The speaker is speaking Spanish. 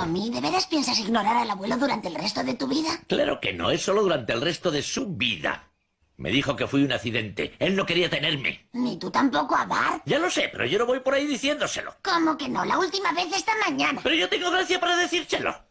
¿A mí de veras piensas ignorar al abuelo durante el resto de tu vida? Claro que no, es solo durante el resto de su vida. Me dijo que fui un accidente. Él no quería tenerme. Ni tú tampoco a Ya lo sé, pero yo no voy por ahí diciéndoselo. ¿Cómo que no? La última vez esta mañana. Pero yo tengo gracia para decírselo.